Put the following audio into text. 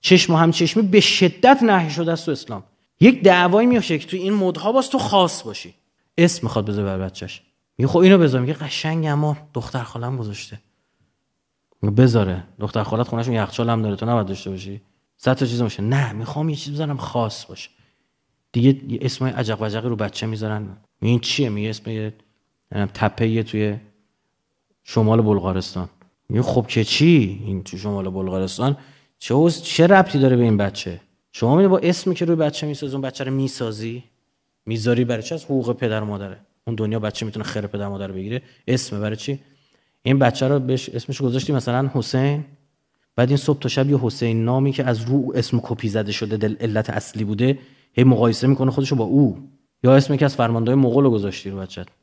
چشم و همچشمی به شدت نهی شده است تو اسلام یک دعوایی میشه که تو این مدها باز تو خاص باشی اسم میخواد بذاره بر بچهش میگه خب اینو بذار میگه قشنگ اما دختر خالم گذاشته بذاره دختر خالت خونهشون یخچال هم داره تو نباید داشته باشی صد تا چیز باشه نه میخوام یه چیز بذارم خاص باشه دیگه اسمای عجق وجقی رو بچه میذارن این چیه میگه اسم تپه توی شمال بلغارستان میگه خب که چی این تو شمال بلغارستان چه چه ربطی داره به این بچه شما میده با اسمی که روی بچه میسازی اون بچه رو میسازی میذاری برای چه از حقوق پدر مادره اون دنیا بچه میتونه خیر پدر مادر بگیره اسم برای چی این بچه رو بهش اسمش گذاشتی مثلا حسین بعد این صبح تا شب یه حسین نامی که از رو اسم کپی زده شده دل علت اصلی بوده هی مقایسه میکنه خودشو با او یا اسمی که از فرماندهای مغول گذاشتی رو بچت